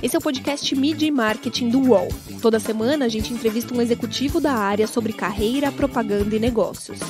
Esse é o podcast Mídia e Marketing do UOL. Toda semana a gente entrevista um executivo da área sobre carreira, propaganda e negócios.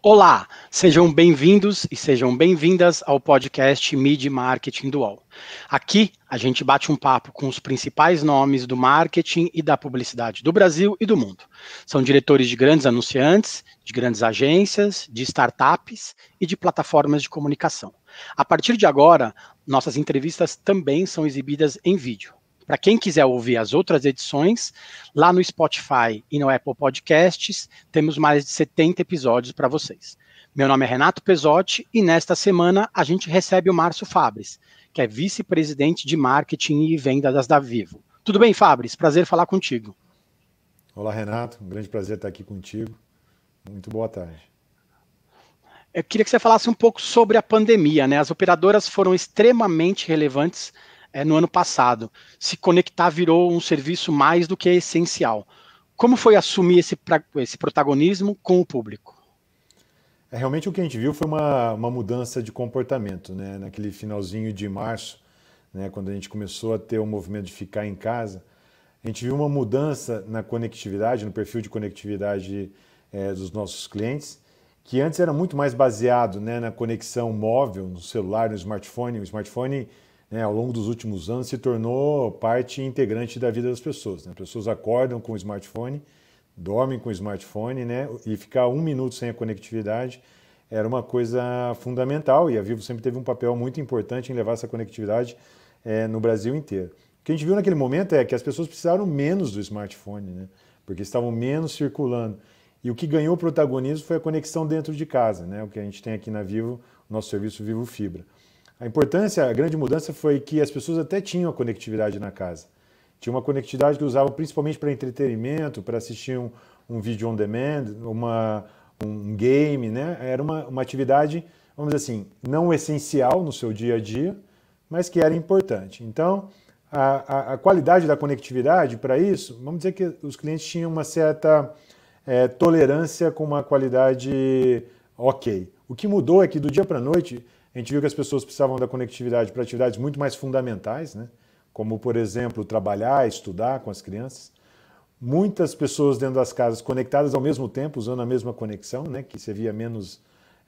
Olá! Sejam bem-vindos e sejam bem-vindas ao podcast Mid Marketing Dual. Aqui a gente bate um papo com os principais nomes do marketing e da publicidade do Brasil e do mundo. São diretores de grandes anunciantes, de grandes agências, de startups e de plataformas de comunicação. A partir de agora, nossas entrevistas também são exibidas em vídeo. Para quem quiser ouvir as outras edições, lá no Spotify e no Apple Podcasts, temos mais de 70 episódios para vocês. Meu nome é Renato Pesotti e nesta semana a gente recebe o Márcio Fabres, que é vice-presidente de marketing e vendas da Vivo. Tudo bem, Fabres? Prazer falar contigo. Olá, Renato. Um grande prazer estar aqui contigo. Muito boa tarde. Eu queria que você falasse um pouco sobre a pandemia, né? As operadoras foram extremamente relevantes é, no ano passado. Se conectar virou um serviço mais do que essencial. Como foi assumir esse, esse protagonismo com o público? É, realmente o que a gente viu foi uma, uma mudança de comportamento, né? Naquele finalzinho de março, né, quando a gente começou a ter o movimento de ficar em casa, a gente viu uma mudança na conectividade, no perfil de conectividade é, dos nossos clientes, que antes era muito mais baseado né, na conexão móvel, no celular, no smartphone. O smartphone, né, ao longo dos últimos anos, se tornou parte integrante da vida das pessoas. As né? pessoas acordam com o smartphone dormem com o smartphone, né? E ficar um minuto sem a conectividade era uma coisa fundamental e a Vivo sempre teve um papel muito importante em levar essa conectividade é, no Brasil inteiro. O que a gente viu naquele momento é que as pessoas precisaram menos do smartphone, né? Porque estavam menos circulando. E o que ganhou protagonismo foi a conexão dentro de casa, né? O que a gente tem aqui na Vivo, nosso serviço Vivo Fibra. A importância, a grande mudança foi que as pessoas até tinham a conectividade na casa, tinha uma conectividade que usava principalmente para entretenimento, para assistir um, um vídeo on demand, uma, um game, né? Era uma, uma atividade, vamos dizer assim, não essencial no seu dia a dia, mas que era importante. Então, a, a, a qualidade da conectividade para isso, vamos dizer que os clientes tinham uma certa é, tolerância com uma qualidade ok. O que mudou é que do dia para a noite, a gente viu que as pessoas precisavam da conectividade para atividades muito mais fundamentais, né? como por exemplo trabalhar, estudar com as crianças. Muitas pessoas dentro das casas conectadas ao mesmo tempo, usando a mesma conexão, né, que você via menos,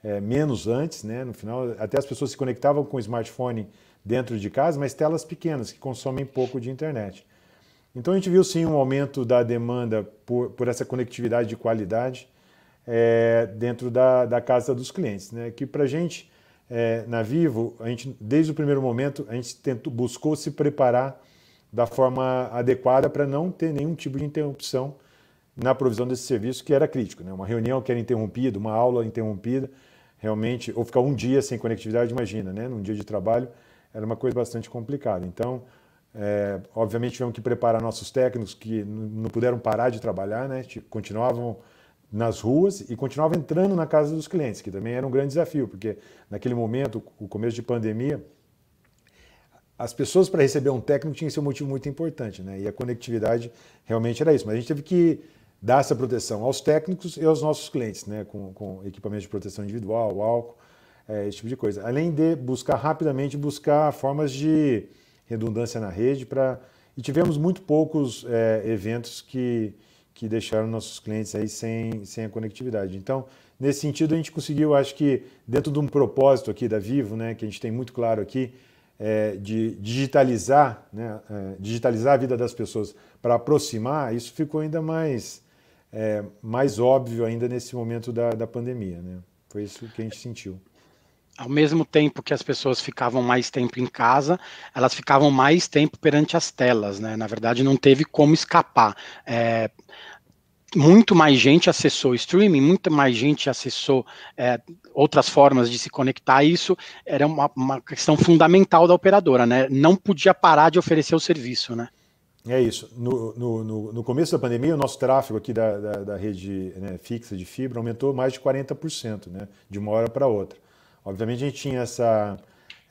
é, menos antes, né, no final, até as pessoas se conectavam com o smartphone dentro de casa, mas telas pequenas, que consomem pouco de internet. Então a gente viu sim um aumento da demanda por, por essa conectividade de qualidade é, dentro da, da casa dos clientes, né, que para a gente é, na Vivo, a gente, desde o primeiro momento, a gente tentou, buscou se preparar da forma adequada para não ter nenhum tipo de interrupção na provisão desse serviço, que era crítico. Né? Uma reunião que era interrompida, uma aula interrompida, realmente, ou ficar um dia sem conectividade, imagina, né? num dia de trabalho, era uma coisa bastante complicada. Então, é, obviamente, tivemos que preparar nossos técnicos que não puderam parar de trabalhar, né? continuavam nas ruas e continuava entrando na casa dos clientes, que também era um grande desafio, porque naquele momento, o começo de pandemia, as pessoas para receber um técnico tinha ser um motivo muito importante, né? E a conectividade realmente era isso. Mas a gente teve que dar essa proteção aos técnicos e aos nossos clientes, né? Com, com equipamento de proteção individual, álcool, é, esse tipo de coisa. Além de buscar rapidamente buscar formas de redundância na rede para e tivemos muito poucos é, eventos que que deixaram nossos clientes aí sem, sem a conectividade. Então, nesse sentido, a gente conseguiu, acho que dentro de um propósito aqui da Vivo, né, que a gente tem muito claro aqui, é, de digitalizar, né, é, digitalizar a vida das pessoas para aproximar, isso ficou ainda mais, é, mais óbvio ainda nesse momento da, da pandemia. Né? Foi isso que a gente sentiu ao mesmo tempo que as pessoas ficavam mais tempo em casa, elas ficavam mais tempo perante as telas, né? Na verdade, não teve como escapar. É, muito mais gente acessou streaming, muito mais gente acessou é, outras formas de se conectar. Isso era uma, uma, questão fundamental da operadora, né? Não podia parar de oferecer o serviço, né? É isso. No, no, no começo da pandemia, o nosso tráfego aqui da, da, da rede né, fixa de fibra aumentou mais de 40%, né? De uma hora para outra. Obviamente, a gente tinha essa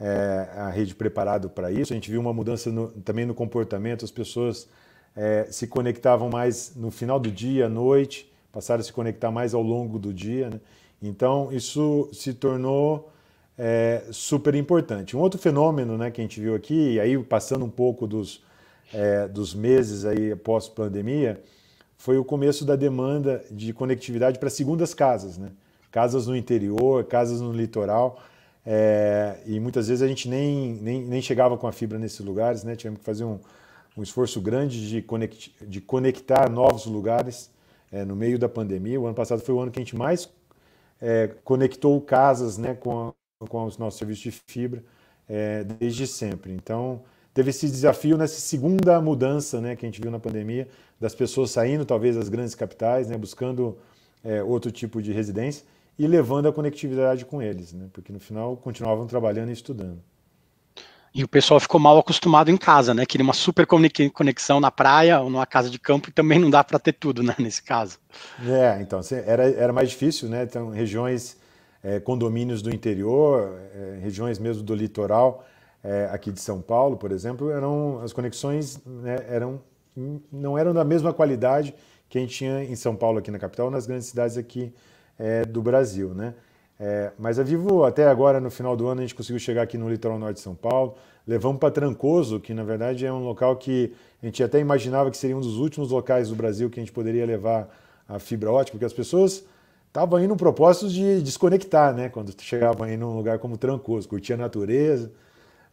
é, a rede preparado para isso. A gente viu uma mudança no, também no comportamento. As pessoas é, se conectavam mais no final do dia, à noite, passaram a se conectar mais ao longo do dia. Né? Então, isso se tornou é, super importante. Um outro fenômeno né, que a gente viu aqui, e aí passando um pouco dos, é, dos meses aí pós-pandemia, foi o começo da demanda de conectividade para segundas casas, né? casas no interior, casas no litoral. É, e muitas vezes a gente nem, nem, nem chegava com a fibra nesses lugares, né? tivemos que fazer um, um esforço grande de, conect, de conectar novos lugares é, no meio da pandemia. O ano passado foi o ano que a gente mais é, conectou casas né, com, a, com os nossos serviços de fibra é, desde sempre. Então, teve esse desafio nessa segunda mudança né, que a gente viu na pandemia, das pessoas saindo talvez das grandes capitais, né, buscando outro tipo de residência e levando a conectividade com eles, né, porque no final continuavam trabalhando e estudando. E o pessoal ficou mal acostumado em casa, né? Queria uma super conexão na praia ou numa casa de campo e também não dá para ter tudo, né? Nesse caso. É, então era, era mais difícil, né? Então, regiões, é, condomínios do interior, é, regiões mesmo do litoral, é, aqui de São Paulo, por exemplo, eram as conexões né, eram, não eram da mesma qualidade que a gente tinha em São Paulo, aqui na capital, nas grandes cidades aqui é, do Brasil, né? É, mas a é Vivo, até agora, no final do ano, a gente conseguiu chegar aqui no litoral norte de São Paulo. Levamos para Trancoso, que na verdade é um local que a gente até imaginava que seria um dos últimos locais do Brasil que a gente poderia levar a fibra ótica, porque as pessoas estavam indo no propósito de desconectar, né? Quando chegavam aí num lugar como Trancoso, curtia a natureza.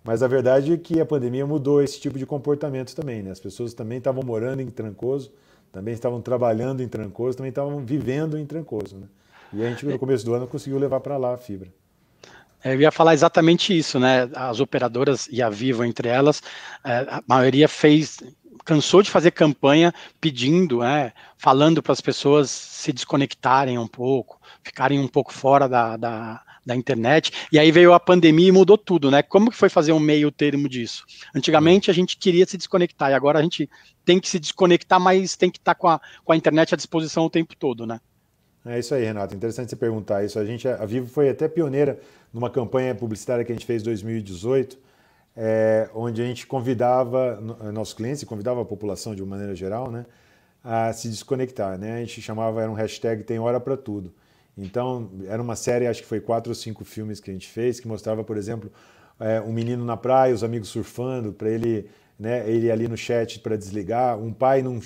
Mas a verdade é que a pandemia mudou esse tipo de comportamento também, né? As pessoas também estavam morando em Trancoso, também estavam trabalhando em Trancoso, também estavam vivendo em Trancoso, né? E a gente, no começo do ano, conseguiu levar para lá a fibra. É, eu ia falar exatamente isso, né? As operadoras e a Vivo, entre elas, é, a maioria fez, cansou de fazer campanha pedindo, né, falando para as pessoas se desconectarem um pouco, ficarem um pouco fora da, da, da, internet. E aí veio a pandemia e mudou tudo, né? Como que foi fazer um meio termo disso? Antigamente a gente queria se desconectar e agora a gente tem que se desconectar, mas tem que estar tá com a, com a internet à disposição o tempo todo, né? É isso aí, Renato. Interessante você perguntar isso. A gente, a Vivo foi até pioneira numa campanha publicitária que a gente fez em 2018, é, onde a gente convidava é, nossos clientes e convidava a população de uma maneira geral, né, a se desconectar. Né? A gente chamava, era um hashtag tem hora para tudo. Então, era uma série, acho que foi quatro ou cinco filmes que a gente fez, que mostrava, por exemplo, é, um menino na praia, os amigos surfando, para ele, né, ele ali no chat para desligar, um pai num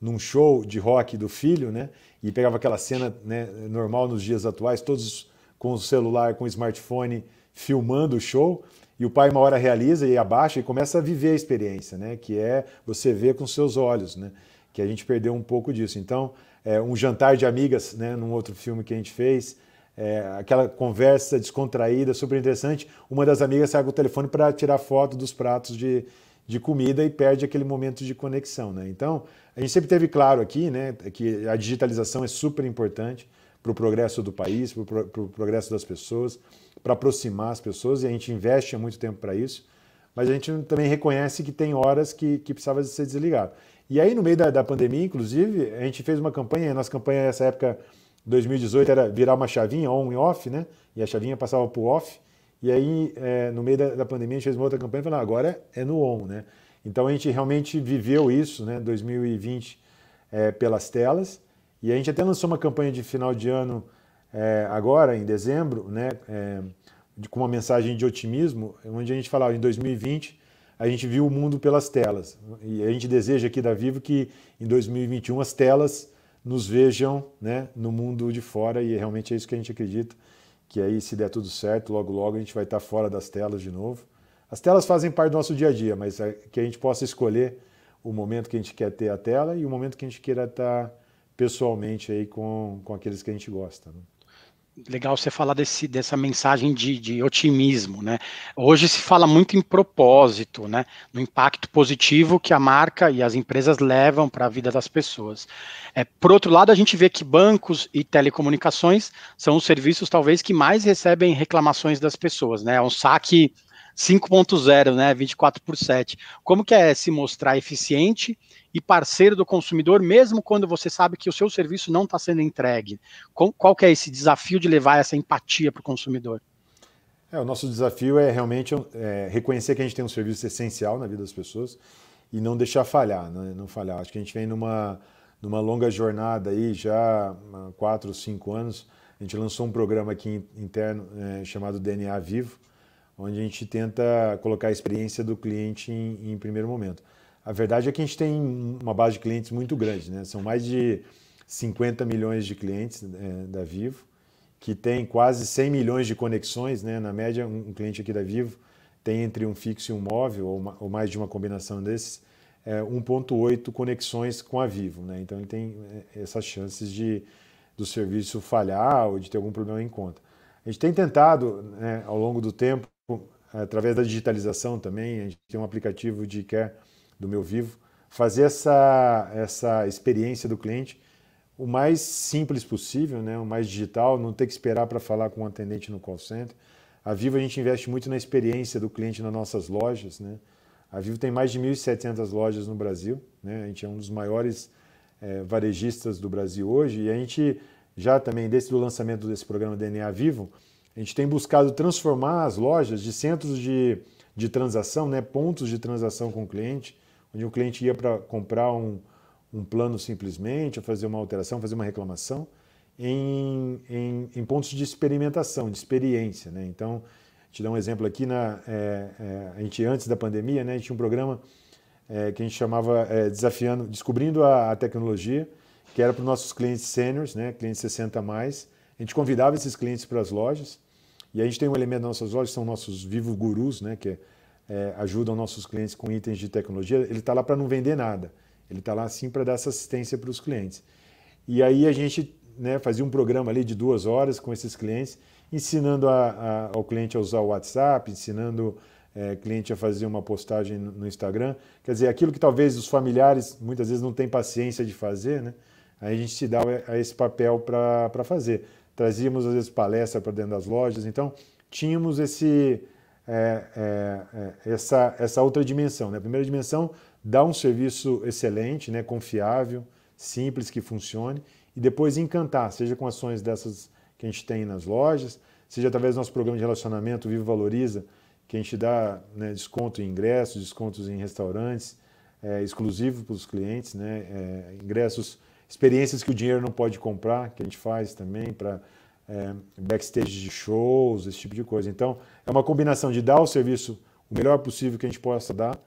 num show de rock do filho, né? E pegava aquela cena né, normal nos dias atuais, todos com o celular, com o smartphone, filmando o show. E o pai uma hora realiza e abaixa e começa a viver a experiência, né? Que é você ver com seus olhos, né? Que a gente perdeu um pouco disso. Então, é, um jantar de amigas, né? Num outro filme que a gente fez, é, aquela conversa descontraída, super interessante. Uma das amigas sai com o telefone para tirar foto dos pratos de, de comida e perde aquele momento de conexão. Né? Então, a gente sempre teve claro aqui né, que a digitalização é super importante para o progresso do país, para o pro, pro progresso das pessoas, para aproximar as pessoas, e a gente investe há muito tempo para isso, mas a gente também reconhece que tem horas que, que precisava ser desligado. E aí, no meio da, da pandemia, inclusive, a gente fez uma campanha, a nossa campanha nessa época, 2018, era virar uma chavinha on e off, né? E a chavinha passava para o off, e aí, é, no meio da, da, pandemia, a gente fez uma outra campanha falando, ah, agora é no on, né? Então a gente realmente viveu isso, né, 2020, é, pelas telas. E a gente até lançou uma campanha de final de ano é, agora, em dezembro, né, é, de, com uma mensagem de otimismo, onde a gente falava em 2020 a gente viu o mundo pelas telas. E a gente deseja aqui da Vivo que em 2021 as telas nos vejam né, no mundo de fora e realmente é isso que a gente acredita que aí se der tudo certo, logo logo a gente vai estar tá fora das telas de novo. As telas fazem parte do nosso dia a dia, mas é que a gente possa escolher o momento que a gente quer ter a tela e o momento que a gente queira estar tá pessoalmente aí com, com aqueles que a gente gosta. Né? legal você falar desse, dessa mensagem de, de, otimismo, né? Hoje se fala muito em propósito, né? No impacto positivo que a marca e as empresas levam para a vida das pessoas. É, por outro lado, a gente vê que bancos e telecomunicações são os serviços talvez que mais recebem reclamações das pessoas, né? É um saque 5.0, né? 24 por 7. Como que é se mostrar eficiente e parceiro do consumidor, mesmo quando você sabe que o seu serviço não está sendo entregue? Qual que é esse desafio de levar essa empatia para o consumidor? É, o nosso desafio é realmente é, reconhecer que a gente tem um serviço essencial na vida das pessoas e não deixar falhar, né? não falhar. Acho que a gente vem numa, numa longa jornada aí, já há quatro, cinco anos. A gente lançou um programa aqui interno é, chamado DNA Vivo, onde a gente tenta colocar a experiência do cliente em, em primeiro momento. A verdade é que a gente tem uma base de clientes muito grande, né? São mais de 50 milhões de clientes é, da Vivo, que tem quase 100 milhões de conexões, né? Na média, um cliente aqui da Vivo tem entre um fixo e um móvel, ou, uma, ou mais de uma combinação desses, é, 1.8 conexões com a Vivo, né? Então ele tem é, essas chances de do serviço falhar ou de ter algum problema em conta. A gente tem tentado, né, ao longo do tempo, através da digitalização também, a gente tem um aplicativo de care do meu vivo, fazer essa, essa experiência do cliente o mais simples possível, né? o mais digital, não ter que esperar para falar com o um atendente no call center. A Vivo a gente investe muito na experiência do cliente nas nossas lojas. Né? A Vivo tem mais de 1.700 lojas no Brasil, né? a gente é um dos maiores é, varejistas do Brasil hoje e a gente já também, desde o lançamento desse programa DNA Vivo, a gente tem buscado transformar as lojas de centros de, de transação, né, pontos de transação com o cliente, onde o cliente ia para comprar um, um plano simplesmente, fazer uma alteração, fazer uma reclamação, em, em, em, pontos de experimentação, de experiência. Né? Então, te dar um exemplo aqui, na, é, é, a gente antes da pandemia, né, a gente tinha um programa é, que a gente chamava é, Desafiando, Descobrindo a, a, Tecnologia, que era para os nossos clientes seniors, né, clientes 60 a mais. A gente convidava esses clientes para as lojas e a gente tem um elemento nas nossas lojas, são nossos vivo gurus, né, que é, é, ajudam nossos clientes com itens de tecnologia. Ele está lá para não vender nada, ele está lá sim para dar essa assistência para os clientes. E aí a gente né, fazia um programa ali de duas horas com esses clientes, ensinando a, a, ao cliente a usar o WhatsApp, ensinando é, cliente a fazer uma postagem no Instagram. Quer dizer, aquilo que talvez os familiares muitas vezes não têm paciência de fazer, né? Aí a gente se dá a esse papel para fazer trazíamos às vezes palestra para dentro das lojas, então tínhamos esse, é, é, é, essa, essa outra dimensão. Né? A primeira dimensão, dar um serviço excelente, né? confiável, simples, que funcione, e depois encantar, seja com ações dessas que a gente tem nas lojas, seja através do nosso programa de relacionamento Vivo Valoriza, que a gente dá né, desconto em ingressos, descontos em restaurantes, é, exclusivo para os clientes, né, é, ingressos experiências que o dinheiro não pode comprar, que a gente faz também para é, backstage de shows, esse tipo de coisa. Então, é uma combinação de dar o serviço o melhor possível que a gente possa dar,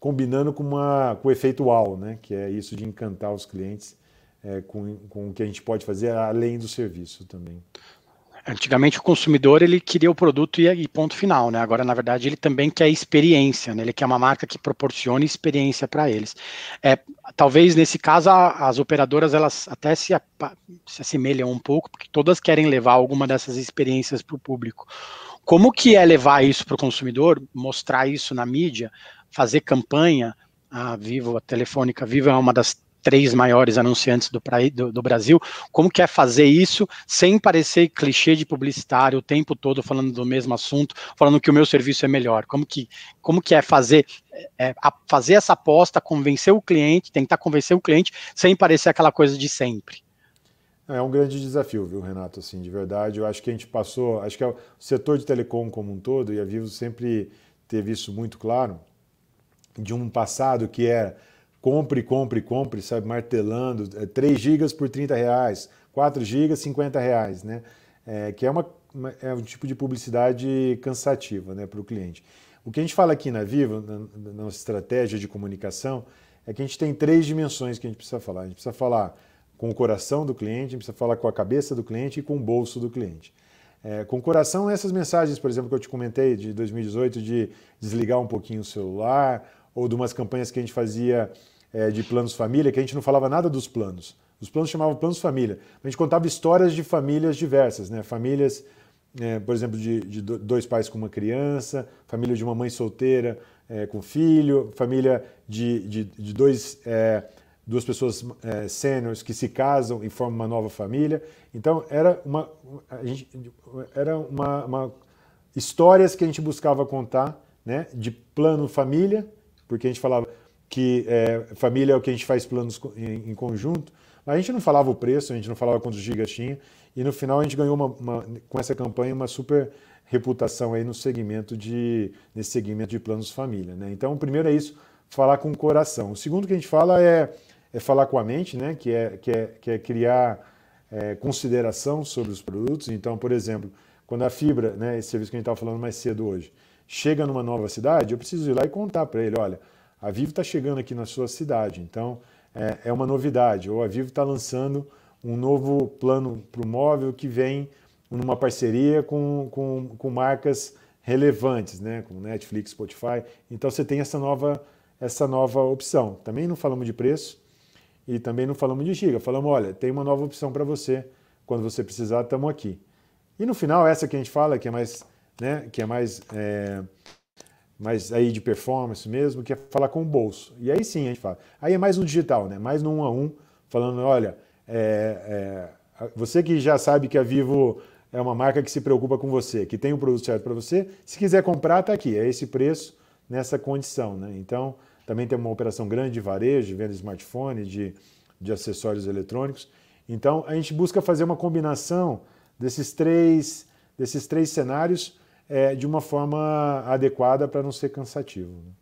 combinando com, uma, com o efeito wow, né? que é isso de encantar os clientes é, com, com o que a gente pode fazer além do serviço também. Antigamente o consumidor ele queria o produto e, ponto final, né? Agora na verdade ele também quer experiência, né? Ele quer uma marca que proporcione experiência para eles. É, talvez nesse caso as operadoras elas até se, se assemelham um pouco, porque todas querem levar alguma dessas experiências para o público. Como que é levar isso para o consumidor, mostrar isso na mídia, fazer campanha? A Vivo, a Telefônica a Vivo é uma das três maiores anunciantes do, do, do, Brasil, como que é fazer isso sem parecer clichê de publicitário o tempo todo falando do mesmo assunto, falando que o meu serviço é melhor, como que, como que é fazer é, é, a, fazer essa aposta, convencer o cliente, tentar convencer o cliente sem parecer aquela coisa de sempre. É um grande desafio, viu, Renato? Assim, de verdade, eu acho que a gente passou, acho que é o setor de telecom como um todo e a Vivo sempre teve isso muito claro de um passado que era é, compre, compre, compre, sabe, martelando, 3 é, gigas por 30 reais, 4 gigas, 50 reais, né? É, que é, uma, é um tipo de publicidade cansativa né, para o cliente. O que a gente fala aqui na Viva, na, na nossa estratégia de comunicação, é que a gente tem três dimensões que a gente precisa falar. A gente precisa falar com o coração do cliente, a gente precisa falar com a cabeça do cliente e com o bolso do cliente. É, com o coração, essas mensagens, por exemplo, que eu te comentei de 2018, de desligar um pouquinho o celular, ou de umas campanhas que a gente fazia é, de planos família, que a gente não falava nada dos planos. Os planos chamavam planos família. A gente contava histórias de famílias diversas, né? Famílias, é, por exemplo, de, de, dois pais com uma criança, família de uma mãe solteira é, com filho, família de, de, de dois, é, duas pessoas é, sêniores que se casam e formam uma nova família. Então, era uma, gente, era uma, uma histórias que a gente buscava contar né, de plano família porque a gente falava que é, família é o que a gente faz planos em, em, conjunto, a gente não falava o preço, a gente não falava quantos gigas tinha, e no final a gente ganhou uma, uma, com essa campanha uma super reputação aí no segmento de nesse segmento de planos família, né? Então, o primeiro é isso, falar com o coração. O segundo que a gente fala é, é falar com a mente, né? Que é que é, que é criar é, consideração sobre os produtos. Então, por exemplo, quando a fibra, né, esse serviço que a gente estava falando mais cedo hoje, chega numa nova cidade, eu preciso ir lá e contar para ele, olha, a Vivo está chegando aqui na sua cidade, então é, é uma novidade. Ou a Vivo está lançando um novo plano para o móvel que vem numa parceria com, com, com marcas relevantes, né? como Netflix, Spotify. Então você tem essa nova, essa nova opção. Também não falamos de preço e também não falamos de giga. Falamos, olha, tem uma nova opção para você. Quando você precisar, estamos aqui. E no final, essa que a gente fala, que é mais né, que é mais, é, mais aí de performance mesmo, que é falar com o bolso. E aí sim a gente fala. Aí é mais no digital, né, mais no um a um, falando, olha, é, é, você que já sabe que a Vivo é uma marca que se preocupa com você, que tem o um produto certo para você, se quiser comprar, está aqui, é esse preço, nessa condição. Né? Então, também tem uma operação grande de varejo, de venda de smartphone, de, de acessórios eletrônicos. Então, a gente busca fazer uma combinação desses três, desses três cenários é, de uma forma adequada para não ser cansativo. Né?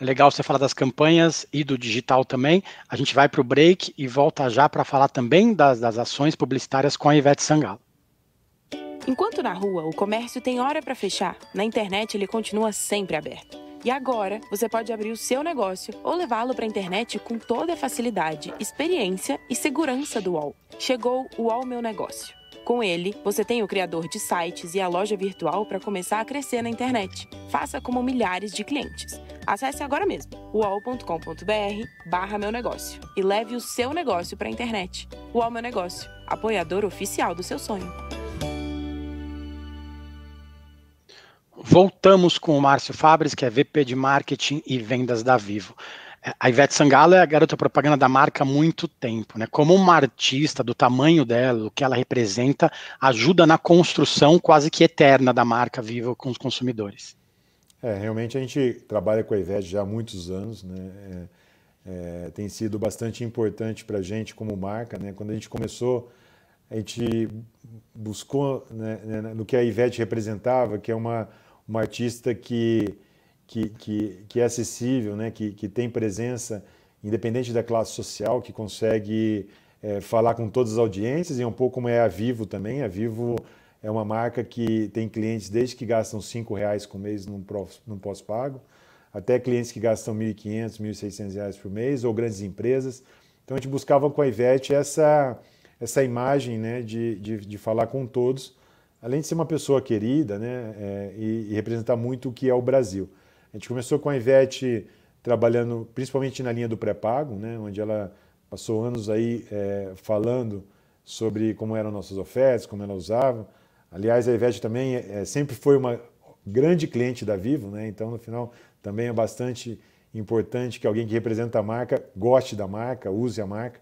Legal você falar das campanhas e do digital também. A gente vai para o break e volta já para falar também das, das ações publicitárias com a Ivete Sangalo. Enquanto na rua o comércio tem hora para fechar, na internet ele continua sempre aberto. E agora você pode abrir o seu negócio ou levá-lo para a internet com toda a facilidade, experiência e segurança do UOL. Chegou o UOL Meu Negócio. Com ele, você tem o criador de sites e a loja virtual para começar a crescer na internet. Faça como milhares de clientes. Acesse agora mesmo uol.com.br barra meu negócio e leve o seu negócio para a internet. UOL Meu Negócio, apoiador oficial do seu sonho. Voltamos com o Márcio Fabres, que é VP de Marketing e Vendas da Vivo a Ivete Sangalo é a garota propaganda da marca há muito tempo, né? Como uma artista do tamanho dela, o que ela representa, ajuda na construção quase que eterna da marca viva com os consumidores. É, realmente a gente trabalha com a Ivete já há muitos anos, né? É, é, tem sido bastante importante para a gente como marca, né? Quando a gente começou, a gente buscou né, né no que a Ivete representava, que é uma, uma artista que que, que, que é acessível, né? que, que tem presença, independente da classe social, que consegue é, falar com todas as audiências e um pouco como é a Vivo também. A Vivo é uma marca que tem clientes desde que gastam R$ reais por mês num pós-pago, até clientes que gastam R$ 1.500, R$ 1.600 por mês, ou grandes empresas. Então a gente buscava com a Ivete essa, essa imagem né, de, de, de falar com todos, além de ser uma pessoa querida né, é, e, e representar muito o que é o Brasil. A gente começou com a Ivete trabalhando principalmente na linha do pré-pago, né, onde ela passou anos aí é, falando sobre como eram nossas ofertas, como ela usava. Aliás, a Ivete também é, sempre foi uma grande cliente da Vivo, né? então no final também é bastante importante que alguém que representa a marca goste da marca, use a marca.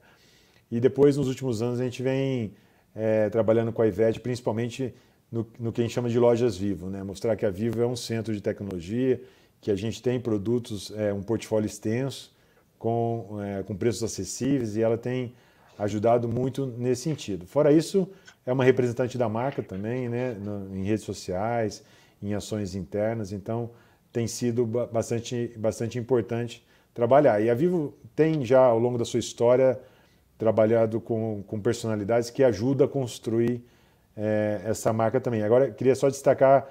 E depois, nos últimos anos, a gente vem é, trabalhando com a Ivete, principalmente no, no que a gente chama de lojas Vivo, né? mostrar que a Vivo é um centro de tecnologia, que a gente tem produtos, é, um portfólio extenso, com, é, com preços acessíveis, e ela tem ajudado muito nesse sentido. Fora isso, é uma representante da marca também, né, no, em redes sociais, em ações internas, então tem sido bastante, bastante importante trabalhar. E a Vivo tem já, ao longo da sua história, trabalhado com, com personalidades que ajudam a construir é, essa marca também. Agora, queria só destacar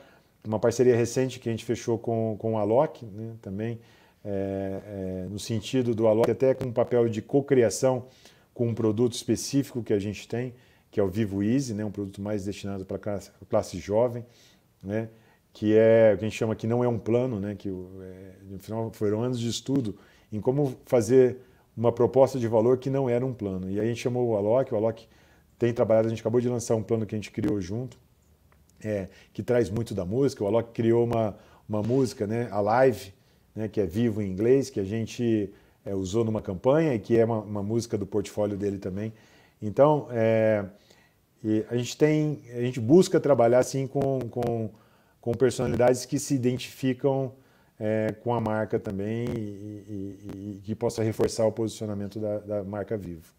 uma parceria recente que a gente fechou com, com o Alok, né, também, é, é, no sentido do Alok, até com um papel de cocriação com um produto específico que a gente tem, que é o Vivo Easy, né, um produto mais destinado para a classe, classe, jovem, né, que é o que a gente chama que não é um plano, né, que é, no final foram anos de estudo em como fazer uma proposta de valor que não era um plano. E aí a gente chamou o Alok, o Alok tem trabalhado, a gente acabou de lançar um plano que a gente criou junto, é, que traz muito da música. O Alok criou uma, uma música, né, a Live, né, que é vivo em inglês, que a gente é, usou numa campanha e que é uma, uma música do portfólio dele também. Então, é, a gente tem, a gente busca trabalhar assim com, com, com personalidades que se identificam é, com a marca também e, e, e, que possa reforçar o posicionamento da, da marca Vivo.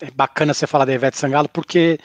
É, é bacana você falar da Ivete Sangalo, porque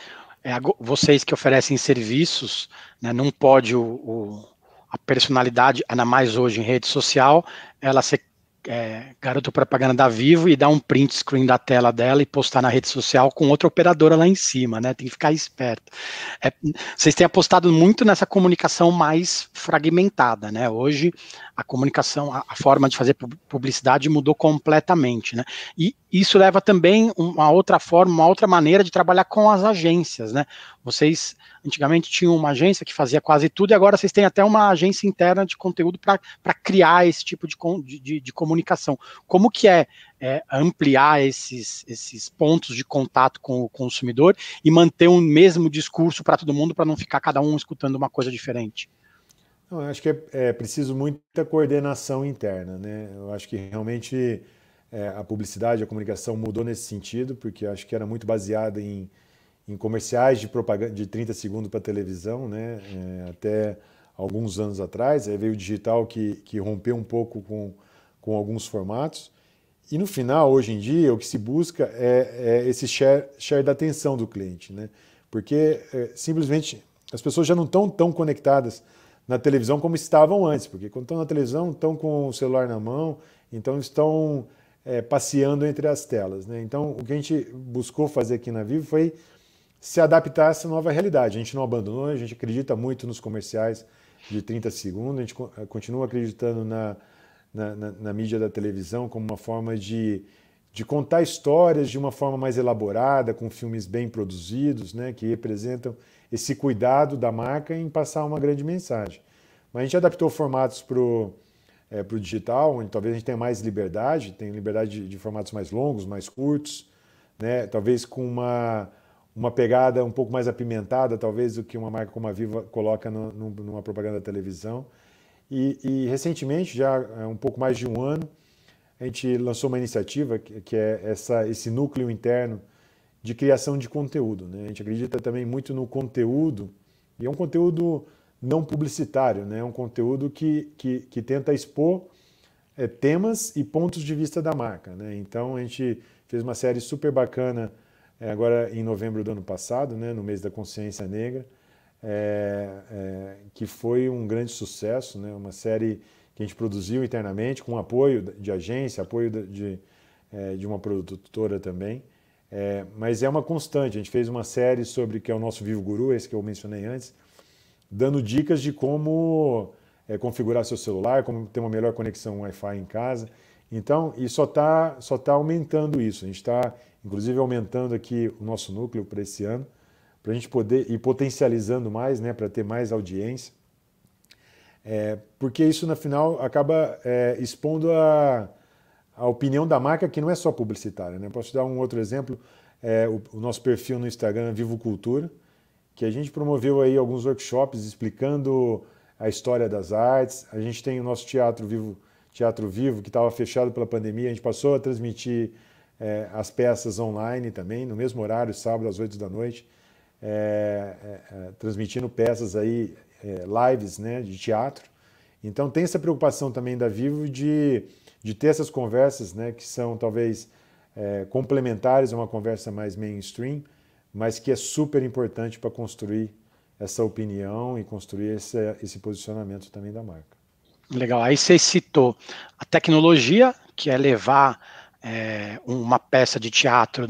é, vocês que oferecem serviços, né, não pode o, o, a personalidade, ainda mais hoje em rede social, ela ser é, garoto propaganda da Vivo e dar um print screen da tela dela e postar na rede social com outra operadora lá em cima, né? Tem que ficar esperto. É, vocês têm apostado muito nessa comunicação mais fragmentada, né? Hoje a comunicação, a, a, forma de fazer publicidade mudou completamente, né? E isso leva também uma outra forma, uma outra maneira de trabalhar com as agências, né? Vocês antigamente tinham uma agência que fazia quase tudo e agora vocês têm até uma agência interna de conteúdo para criar esse tipo de, de, de, comunicação. Como que é, é ampliar esses, esses pontos de contato com o consumidor e manter o mesmo discurso para todo mundo para não ficar cada um escutando uma coisa diferente? Eu acho que é, é, preciso muita coordenação interna, né? Eu acho que realmente é, a publicidade, a comunicação mudou nesse sentido, porque acho que era muito baseada em, em comerciais de propaganda de 30 segundos para televisão, né? É, até alguns anos atrás, aí veio o digital que, que rompeu um pouco com, com alguns formatos. E no final, hoje em dia, o que se busca é, é esse share, share da atenção do cliente, né? Porque é, simplesmente as pessoas já não estão tão conectadas na televisão como estavam antes, porque quando estão na televisão estão com o celular na mão, então estão é, passeando entre as telas. Né? Então o que a gente buscou fazer aqui na Vivo foi se adaptar a essa nova realidade. A gente não abandonou, a gente acredita muito nos comerciais de 30 segundos, a gente eh, continua acreditando na, na, na, na mídia da televisão como uma forma de, de contar histórias de uma forma mais elaborada, com filmes bem produzidos, né, que representam esse cuidado da marca em passar uma grande mensagem. Mas a gente adaptou formatos para o é, pro digital, onde talvez a gente tenha mais liberdade, tem liberdade de, de formatos mais longos, mais curtos, né? talvez com uma, uma pegada um pouco mais apimentada, talvez, do que uma marca como a Viva coloca no, no, numa propaganda da televisão. E, e, recentemente, já há um pouco mais de um ano, a gente lançou uma iniciativa que, que é essa, esse núcleo interno de criação de conteúdo. Né? A gente acredita também muito no conteúdo, e é um conteúdo não publicitário, né? é um conteúdo que, que, que tenta expor é, temas e pontos de vista da marca. Né? Então a gente fez uma série super bacana é, agora em novembro do ano passado, né? no mês da consciência negra, é, que foi um grande sucesso, né? uma série que a gente produziu internamente com apoio de agência, apoio de, de, de uma produtora também. É, mas é uma constante. A gente fez uma série sobre que é o nosso Vivo Guru, esse que eu mencionei antes, dando dicas de como é, configurar seu celular, como ter uma melhor conexão Wi-Fi em casa. Então, e só está só tá aumentando isso. A gente está, inclusive, aumentando aqui o nosso núcleo para esse ano, para a gente poder ir potencializando mais, né, para ter mais audiência. É, porque isso, na final, acaba é, expondo a, a opinião da marca que não é só publicitária. Né? Posso te dar um outro exemplo, é o, o nosso perfil no Instagram Vivo Cultura, que a gente promoveu aí alguns workshops explicando a história das artes. A gente tem o nosso teatro vivo, teatro vivo que estava fechado pela pandemia. A gente passou a transmitir é, as peças online também, no mesmo horário, sábado às 8 da noite, é, é, é, transmitindo peças aí, é, lives né, de teatro. Então tem essa preocupação também da Vivo de de ter essas conversas, né, que são talvez é, complementares a uma conversa mais mainstream, mas que é super importante para construir essa opinião e construir esse, esse posicionamento também da marca. Legal, aí você citou a tecnologia, que é levar é, uma peça de teatro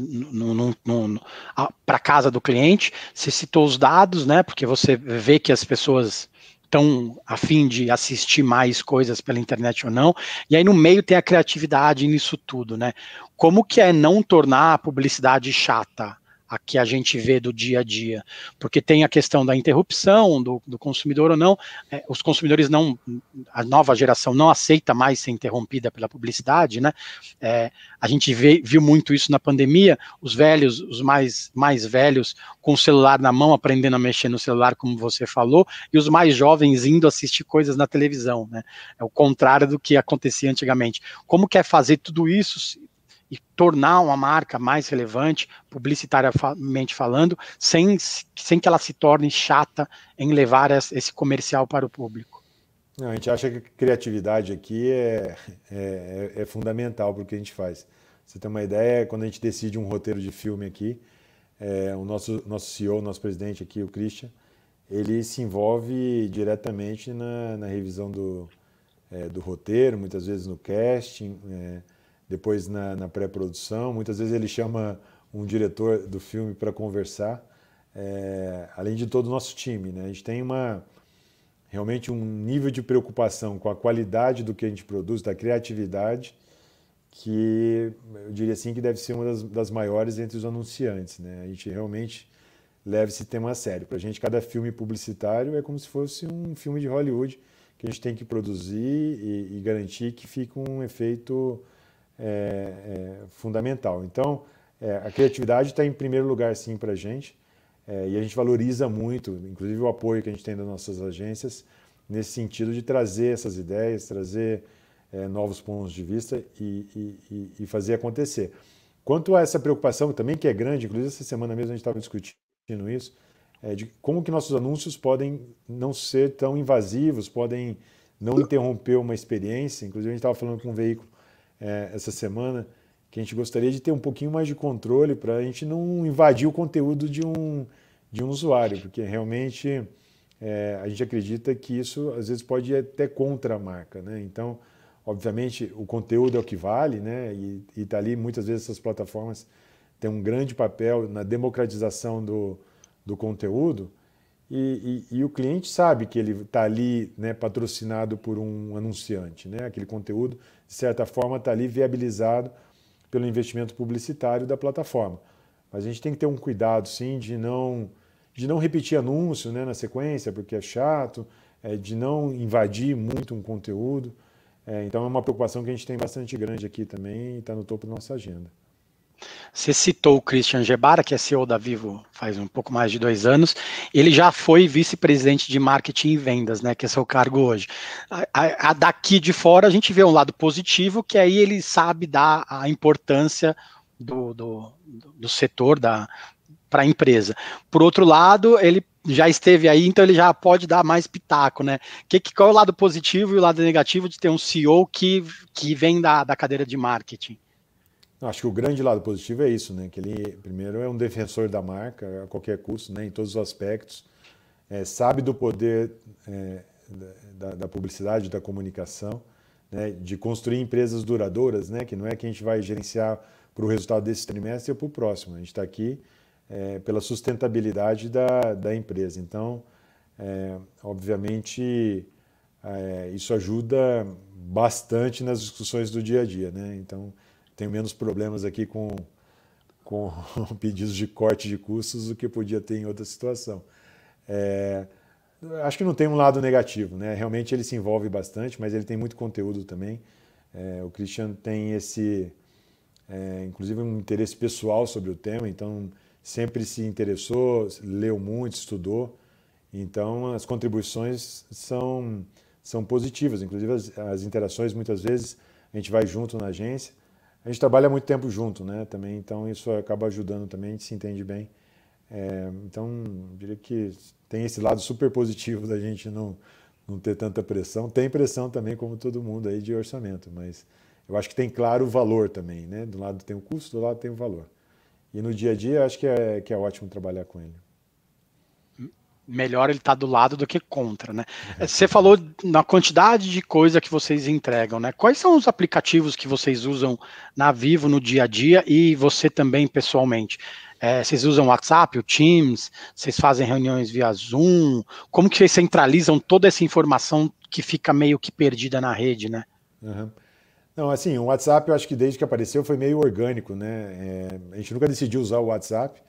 para casa do cliente. Você citou os dados, né? Porque você vê que as pessoas estão afim de assistir mais coisas pela internet ou não. E aí no meio tem a criatividade nisso tudo, né? Como que é não tornar a publicidade chata? a que a gente vê do dia a dia, porque tem a questão da interrupção do, do consumidor ou não. É, os consumidores não, a nova geração não aceita mais ser interrompida pela publicidade, né? É, a gente vê, viu muito isso na pandemia. Os velhos, os mais mais velhos, com o celular na mão aprendendo a mexer no celular, como você falou, e os mais jovens indo assistir coisas na televisão, né? É o contrário do que acontecia antigamente. Como quer fazer tudo isso e tornar uma marca mais relevante, publicitariamente falando, sem, sem que ela se torne chata em levar esse comercial para o público. Não, a gente acha que a criatividade aqui é, é, é, é fundamental para o que a gente faz. Você tem uma ideia, quando a gente decide um roteiro de filme aqui, é, o nosso, nosso CEO, nosso presidente aqui, o Christian, ele se envolve diretamente na, na revisão do, é, do roteiro, muitas vezes no casting, é, depois na, na pré-produção. Muitas vezes ele chama um diretor do filme para conversar, é, além de todo o nosso time. Né? A gente tem uma, realmente um nível de preocupação com a qualidade do que a gente produz, da criatividade, que eu diria assim que deve ser uma das, das maiores entre os anunciantes. Né? A gente realmente leva esse tema a sério. Para a gente, cada filme publicitário é como se fosse um filme de Hollywood que a gente tem que produzir e, e garantir que fique um efeito é, é fundamental. Então, é, a criatividade está em primeiro lugar, sim, para a gente, é, e a gente valoriza muito, inclusive o apoio que a gente tem das nossas agências, nesse sentido de trazer essas ideias, trazer é, novos pontos de vista e, e, e, fazer acontecer. Quanto a essa preocupação, também que é grande, inclusive essa semana mesmo a gente estava discutindo isso, é, de como que nossos anúncios podem não ser tão invasivos, podem não interromper uma experiência. Inclusive, a gente estava falando com um veículo é, essa semana, que a gente gostaria de ter um pouquinho mais de controle para a gente não invadir o conteúdo de um, de um usuário, porque realmente é, a gente acredita que isso às vezes pode ir até contra a marca. Né? Então, obviamente, o conteúdo é o que vale, né? e está ali muitas vezes essas plataformas têm um grande papel na democratização do, do conteúdo, e, e, e, o cliente sabe que ele está ali né, patrocinado por um anunciante. Né? Aquele conteúdo, de certa forma, está ali viabilizado pelo investimento publicitário da plataforma. Mas a gente tem que ter um cuidado, sim, de não, de não repetir anúncio né, na sequência, porque é chato, é, de não invadir muito um conteúdo. É, então, é uma preocupação que a gente tem bastante grande aqui também e está no topo da nossa agenda. Você citou o Christian Gebara, que é CEO da Vivo faz um pouco mais de dois anos. Ele já foi vice-presidente de marketing e vendas, né? Que é seu cargo hoje. A, a, a daqui de fora a gente vê um lado positivo, que aí ele sabe dar a importância do, do, do setor da para a empresa. Por outro lado, ele já esteve aí, então ele já pode dar mais pitaco, né? Que, que, qual é o lado positivo e o lado negativo de ter um CEO que, que vem da, da cadeira de marketing? Acho que o grande lado positivo é isso, né? Que ele, primeiro, é um defensor da marca a qualquer custo, né? Em todos os aspectos. É, sabe do poder é, da, da, publicidade, da comunicação, né? de construir empresas duradouras, né? Que não é que a gente vai gerenciar para o resultado desse trimestre ou para o próximo. A gente está aqui é, pela sustentabilidade da, da empresa. Então, é, obviamente, é, isso ajuda bastante nas discussões do dia a dia, né? Então tenho menos problemas aqui com, com pedidos de corte de custos do que podia ter em outra situação. É, acho que não tem um lado negativo, né? Realmente ele se envolve bastante, mas ele tem muito conteúdo também. É, o Cristiano tem esse, é, inclusive, um interesse pessoal sobre o tema, então sempre se interessou, leu muito, estudou. Então as contribuições são, são positivas, inclusive as, as interações muitas vezes a gente vai junto na agência a gente trabalha muito tempo junto, né? Também, então isso acaba ajudando também, a gente se entende bem. É, então, diria que tem esse lado super positivo da gente não, não ter tanta pressão. Tem pressão também, como todo mundo aí, de orçamento, mas eu acho que tem claro o valor também, né? Do lado tem o custo, do lado tem o valor. E no dia a dia, acho que é, que é ótimo trabalhar com ele melhor ele estar tá do lado do que contra, né? É. Você falou na quantidade de coisa que vocês entregam, né? Quais são os aplicativos que vocês usam na Vivo no dia a dia e você também pessoalmente? É, vocês usam o WhatsApp, o Teams? Vocês fazem reuniões via Zoom? Como que vocês centralizam toda essa informação que fica meio que perdida na rede, né? Uhum. Não, assim, o WhatsApp eu acho que desde que apareceu foi meio orgânico, né? É, a gente nunca decidiu usar o WhatsApp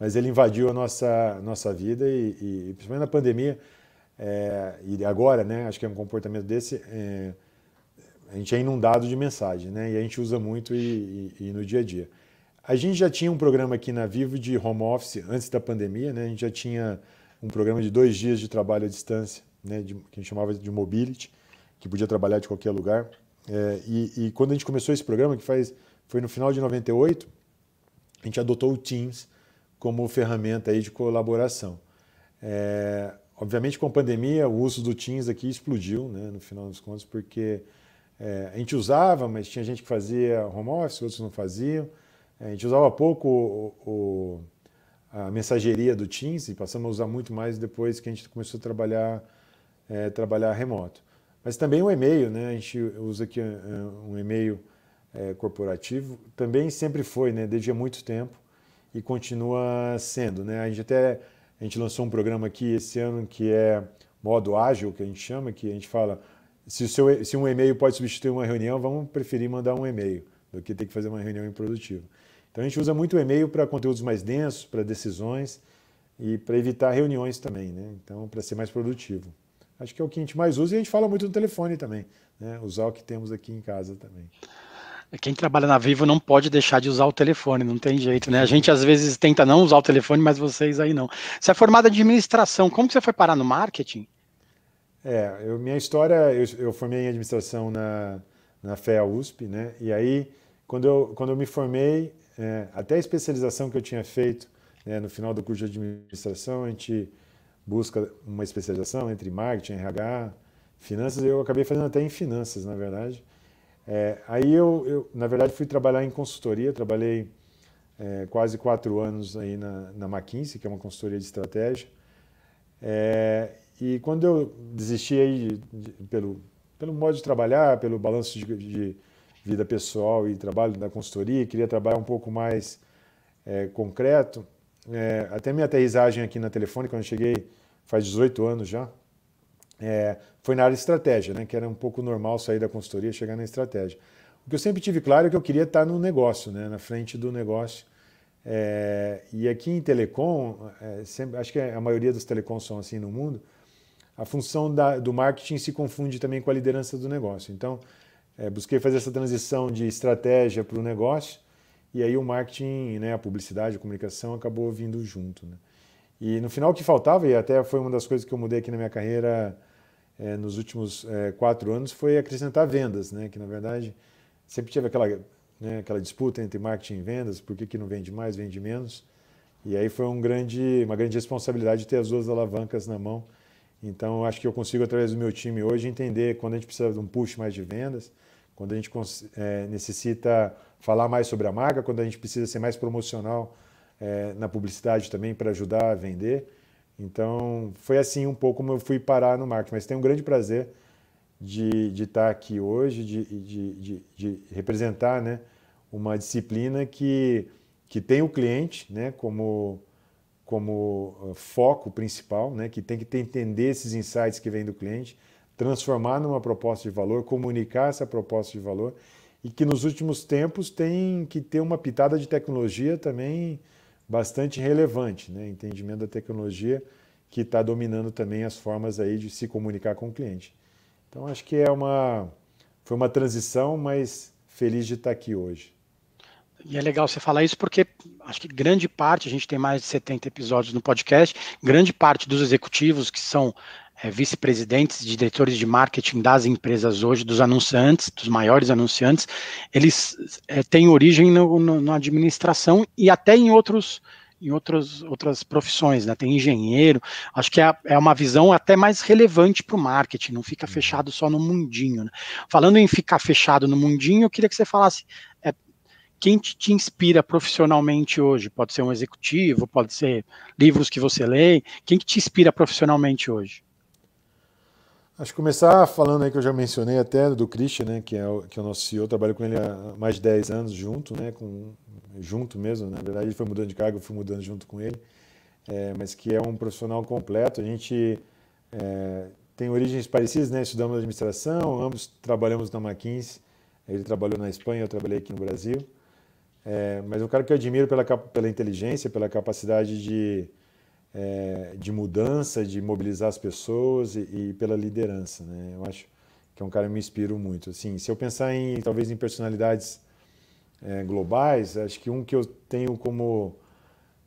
mas ele invadiu a nossa, nossa vida e, e principalmente na pandemia, é, e agora, né, acho que é um comportamento desse, é, a gente é inundado de mensagem, né, e a gente usa muito e, e, e, no dia a dia. A gente já tinha um programa aqui na Vivo de home office antes da pandemia, né, a gente já tinha um programa de dois dias de trabalho à distância, né, de, que a gente chamava de mobility, que podia trabalhar de qualquer lugar. É, e, e quando a gente começou esse programa, que faz, foi no final de 98, a gente adotou o Teams, como ferramenta aí de colaboração. É, obviamente, com a pandemia, o uso do Teams aqui explodiu, né, no final dos contos, porque é, a gente usava, mas tinha gente que fazia home office, outros não faziam. É, a gente usava pouco o, o, a mensageria do Teams e passamos a usar muito mais depois que a gente começou a trabalhar, é, trabalhar remoto. Mas também o e-mail, né? a gente usa aqui é, um e-mail é, corporativo, também sempre foi, né? desde há muito tempo e continua sendo. Né? A gente até a gente lançou um programa aqui esse ano que é modo ágil, que a gente chama, que a gente fala se, seu, se um e-mail pode substituir uma reunião, vamos preferir mandar um e-mail do que ter que fazer uma reunião improdutiva. Então a gente usa muito o e-mail para conteúdos mais densos, para decisões e para evitar reuniões também, né? Então para ser mais produtivo. Acho que é o que a gente mais usa e a gente fala muito no telefone também, né? Usar o que temos aqui em casa também. Quem trabalha na Vivo não pode deixar de usar o telefone, não tem jeito, né? A gente às vezes tenta não usar o telefone, mas vocês aí não. Você é formado em administração, como que você foi parar no marketing? É, eu, minha história, eu, eu formei em administração na, na FEA USP, né? E aí, quando eu, quando eu me formei, é, até a especialização que eu tinha feito né, no final do curso de administração, a gente busca uma especialização entre marketing, RH, finanças, eu acabei fazendo até em finanças, na verdade. É, aí eu, eu, na verdade, fui trabalhar em consultoria, trabalhei é, quase quatro anos aí na, na McKinsey, que é uma consultoria de estratégia. É, e quando eu desisti aí de, de, pelo, pelo modo de trabalhar, pelo balanço de, de, vida pessoal e trabalho da consultoria, queria trabalhar um pouco mais é, concreto, é, até minha aterrissagem aqui na telefone, quando eu cheguei faz 18 anos já, é, foi na área de estratégia, né? que era um pouco normal sair da consultoria e chegar na estratégia. O que eu sempre tive claro é que eu queria estar no negócio, né? na frente do negócio. É... e aqui em telecom, é sempre... acho que a maioria dos telecoms são assim no mundo, a função da... do marketing se confunde também com a liderança do negócio. Então, é, busquei fazer essa transição de estratégia para o negócio e aí o marketing, né, a publicidade, a comunicação acabou vindo junto. Né? E no final o que faltava, e até foi uma das coisas que eu mudei aqui na minha carreira é, nos últimos é, quatro anos foi acrescentar vendas, né? que na verdade sempre teve aquela, né, aquela disputa entre marketing e vendas, por que, que não vende mais, vende menos. E aí foi um grande, uma grande responsabilidade ter as duas alavancas na mão. Então, acho que eu consigo, através do meu time hoje, entender quando a gente precisa de um push mais de vendas, quando a gente é, necessita falar mais sobre a marca, quando a gente precisa ser mais promocional é, na publicidade também para ajudar a vender. Então, foi assim um pouco como eu fui parar no marketing, mas tenho um grande prazer de, de estar tá aqui hoje, de, de, de, de representar né, uma disciplina que, que tem o cliente né, como, como ah, foco principal, né, que tem que entender esses insights que vêm do cliente, transformar numa proposta de valor, comunicar essa proposta de valor e que nos últimos tempos tem que ter uma pitada de tecnologia também bastante relevante, né? entendimento da tecnologia que está dominando também as formas aí de se comunicar com o cliente. Então acho que é uma foi uma transição, mas feliz de estar tá aqui hoje. E é legal você falar isso porque acho que grande parte, a gente tem mais de 70 episódios no podcast, grande parte dos executivos que são é, vice-presidentes, diretores de marketing das empresas hoje, dos anunciantes, dos maiores anunciantes, eles é, têm origem no, no, na administração e até em outros em outras outras profissões, né? Tem engenheiro, acho que é, é uma visão até mais relevante para o marketing, não fica uhum. fechado só no mundinho. Né? Falando em ficar fechado no mundinho, eu queria que você falasse é, quem te, te, inspira profissionalmente hoje? Pode ser um executivo, pode ser livros que você lê. Quem que te inspira profissionalmente hoje? Acho que começar falando aí que eu já mencionei até do Christian, né, que é o, que é o nosso CEO, trabalho com ele há mais de 10 anos junto, né, com, junto mesmo, na verdade ele foi mudando de cargo, eu fui mudando junto com ele, é, mas que é um profissional completo, a gente é, tem origens parecidas, né, estudamos administração, ambos trabalhamos na McKinsey, ele trabalhou na Espanha, eu trabalhei aqui no Brasil, é, mas é um cara que eu admiro pela, pela inteligência, pela capacidade de é, de mudança, de mobilizar as pessoas e, e, pela liderança. Né? Eu acho que é um cara que me inspiro muito. Assim, se eu pensar em talvez em personalidades é, globais, acho que um que eu tenho como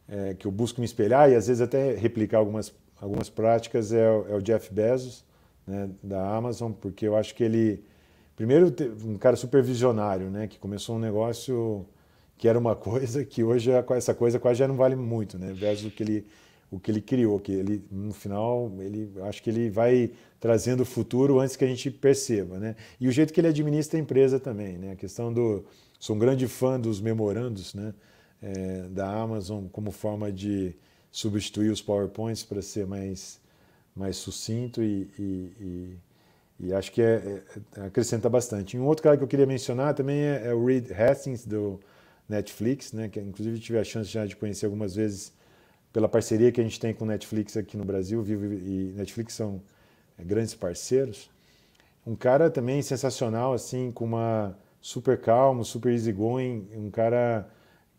é, que eu busco me espelhar e às vezes até replicar algumas algumas práticas é, o, é o Jeff Bezos né, da Amazon, porque eu acho que ele primeiro um cara supervisionário né, que começou um negócio que era uma coisa que hoje é, essa coisa quase já não vale muito, né, versus o que ele o que ele criou, que ele no final ele acho que ele vai trazendo o futuro antes que a gente perceba, né? E o jeito que ele administra a empresa também, né? A questão do sou um grande fã dos memorandos, né? É, da Amazon como forma de substituir os powerpoints para ser mais mais sucinto e, e, e, e acho que é, é, é acrescenta bastante. um outro cara que eu queria mencionar também é, é o Reed Hastings do Netflix, né? Que inclusive tive a chance já de conhecer algumas vezes pela parceria que a gente tem com Netflix aqui no Brasil, Vivo e Netflix são é, grandes parceiros. Um cara também sensacional, assim, com uma super calmo, super easygoing, um cara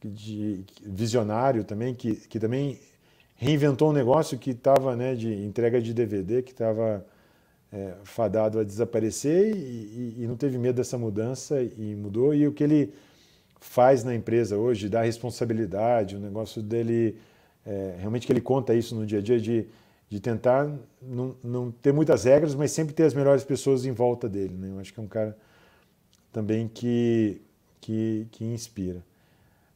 de, visionário também, que, que também reinventou um negócio que estava né, de entrega de DVD, que estava é, fadado a desaparecer e, e, e, não teve medo dessa mudança e mudou. E o que ele faz na empresa hoje, dá responsabilidade, o negócio dele é, realmente que ele conta isso no dia a dia, de, de tentar não, não ter muitas regras, mas sempre ter as melhores pessoas em volta dele. Né? Eu acho que é um cara também que, que, que inspira.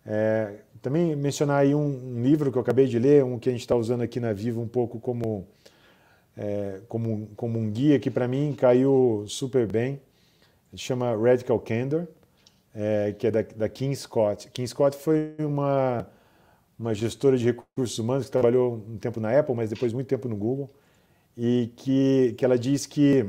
É, também mencionar aí um, um, livro que eu acabei de ler, um que a gente está usando aqui na Vivo um pouco como, é, como, como um guia, que para mim caiu super bem, chama Radical Candor, é, que é da, da Kim Scott. Kim Scott foi uma uma gestora de recursos humanos que trabalhou um tempo na Apple, mas depois muito tempo no Google, e que, que ela diz que,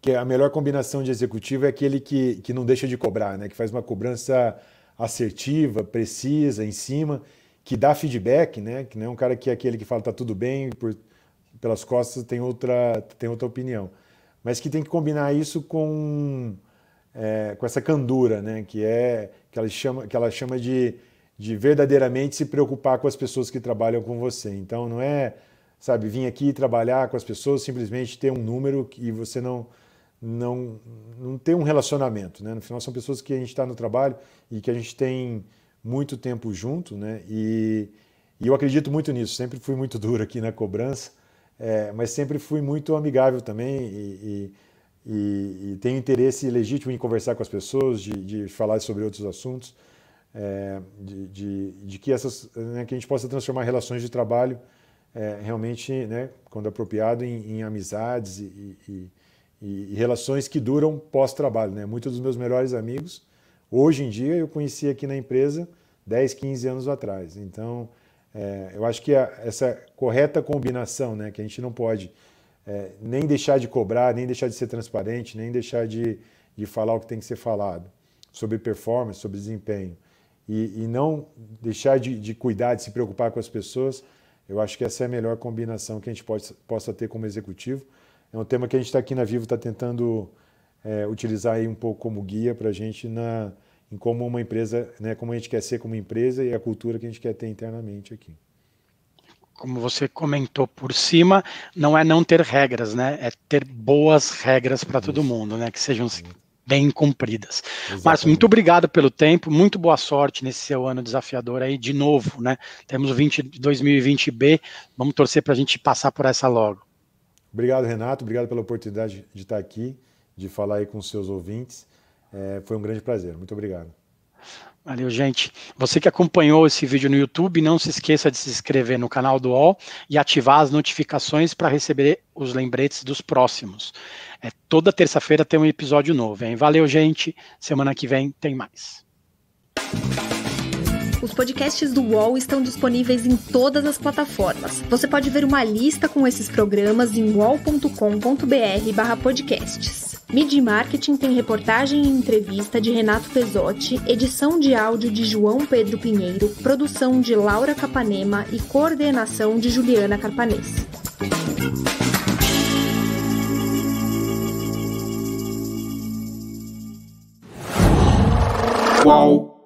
que a melhor combinação de executivo é aquele que, que não deixa de cobrar, né? que faz uma cobrança assertiva, precisa, em cima, que dá feedback, né? que não é um cara que é aquele que fala está tudo bem, por, pelas costas tem outra, tem outra opinião. Mas que tem que combinar isso com, é, com essa candura, né? que é que ela chama, que ela chama de de verdadeiramente se preocupar com as pessoas que trabalham com você. Então não é, sabe, vir aqui trabalhar com as pessoas, simplesmente ter um número e você não não não ter um relacionamento, né? No final são pessoas que a gente está no trabalho e que a gente tem muito tempo junto, né? E, e eu acredito muito nisso. Sempre fui muito duro aqui na cobrança, é, mas sempre fui muito amigável também e, e, e, tenho interesse legítimo em conversar com as pessoas, de, de falar sobre outros assuntos é, de, de, de, que, essas, né, que a gente possa transformar relações de trabalho é, realmente, né, quando apropriado, em, em amizades e, e, e, e, relações que duram pós-trabalho. Né? Muitos dos meus melhores amigos, hoje em dia, eu conheci aqui na empresa 10, 15 anos atrás. Então, é, eu acho que a, essa correta combinação, né, que a gente não pode é, nem deixar de cobrar, nem deixar de ser transparente, nem deixar de, de falar o que tem que ser falado sobre performance, sobre desempenho, e, e não deixar de, de, cuidar, de se preocupar com as pessoas, eu acho que essa é a melhor combinação que a gente pode, possa ter como executivo. É um tema que a gente está aqui na Vivo, está tentando é, utilizar aí um pouco como guia para a gente na, em como uma empresa, né, como a gente quer ser como empresa e a cultura que a gente quer ter internamente aqui como você comentou por cima, não é não ter regras, né? É ter boas regras para todo mundo, né? Que sejam bem cumpridas. Márcio, muito obrigado pelo tempo, muito boa sorte nesse seu ano desafiador aí, de novo, né? Temos o 20, 2020B, vamos torcer para a gente passar por essa logo. Obrigado, Renato, obrigado pela oportunidade de estar aqui, de falar aí com seus ouvintes. É, foi um grande prazer, muito obrigado. Valeu, gente. Você que acompanhou esse vídeo no YouTube, não se esqueça de se inscrever no canal do UOL e ativar as notificações para receber os lembretes dos próximos. É, toda terça-feira tem um episódio novo, hein? Valeu, gente. Semana que vem tem mais. Os podcasts do UOL estão disponíveis em todas as plataformas. Você pode ver uma lista com esses programas em wallcombr podcasts Midi Marketing tem reportagem e entrevista de Renato Pesotti, edição de áudio de João Pedro Pinheiro, produção de Laura Capanema e coordenação de Juliana Carpanês. Qual?